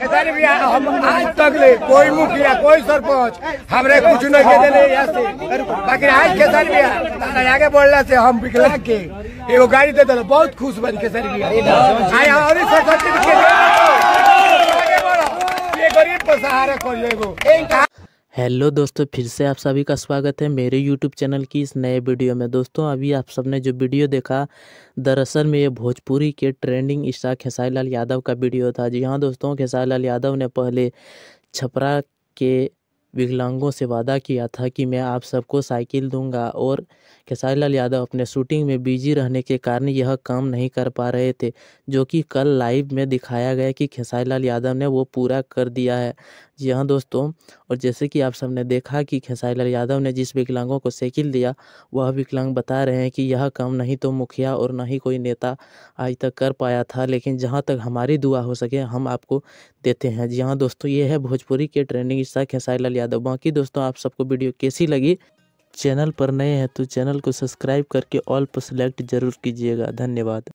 आज तक ले कोई मुखिया कोई सरपंच हमरे कुछ नहीं के देले यहाँ बाकी आज के सर भी आ आगे बोलला से हम बिकला के एगो गाड़ी दे देले बहुत खुश बन के सर भी आ आ सरपंच के आगे बोलो ये गरीब पसहारा कर लेगो हेलो दोस्तों फिर से आप सभी का स्वागत है मेरे यूट्यूब चैनल की इस नए वीडियो में दोस्तों अभी आप सबने जो वीडियो देखा दरअसल में ये भोजपुरी के ट्रेंडिंग स्टार खेसारी लाल यादव का वीडियो था जी हाँ दोस्तों खेसारी लाल यादव ने पहले छपरा के विकलांगों से वादा किया था कि मैं आप सबको साइकिल दूंगा और खेसारी लाल यादव अपने शूटिंग में बिजी रहने के कारण यह काम नहीं कर पा रहे थे जो कि कल लाइव में दिखाया गया कि खेसारी लाल यादव ने वो पूरा कर दिया है जी हाँ दोस्तों और जैसे कि आप सबने देखा कि खेसारी यादव ने जिस विकलांगों को साइकिल दिया वह विकलांग बता रहे हैं कि यह काम नहीं तो मुखिया और ना ही कोई नेता आज तक कर पाया था लेकिन जहाँ तक हमारी दुआ हो सके हम आपको देते हैं जी हाँ दोस्तों ये है भोजपुरी के ट्रेंडिंग हिस्सा खेसारी यादव बाकी दोस्तों आप सबको वीडियो कैसी लगी चैनल पर नए हैं तो चैनल को सब्सक्राइब करके ऑल पर सेलेक्ट जरूर कीजिएगा धन्यवाद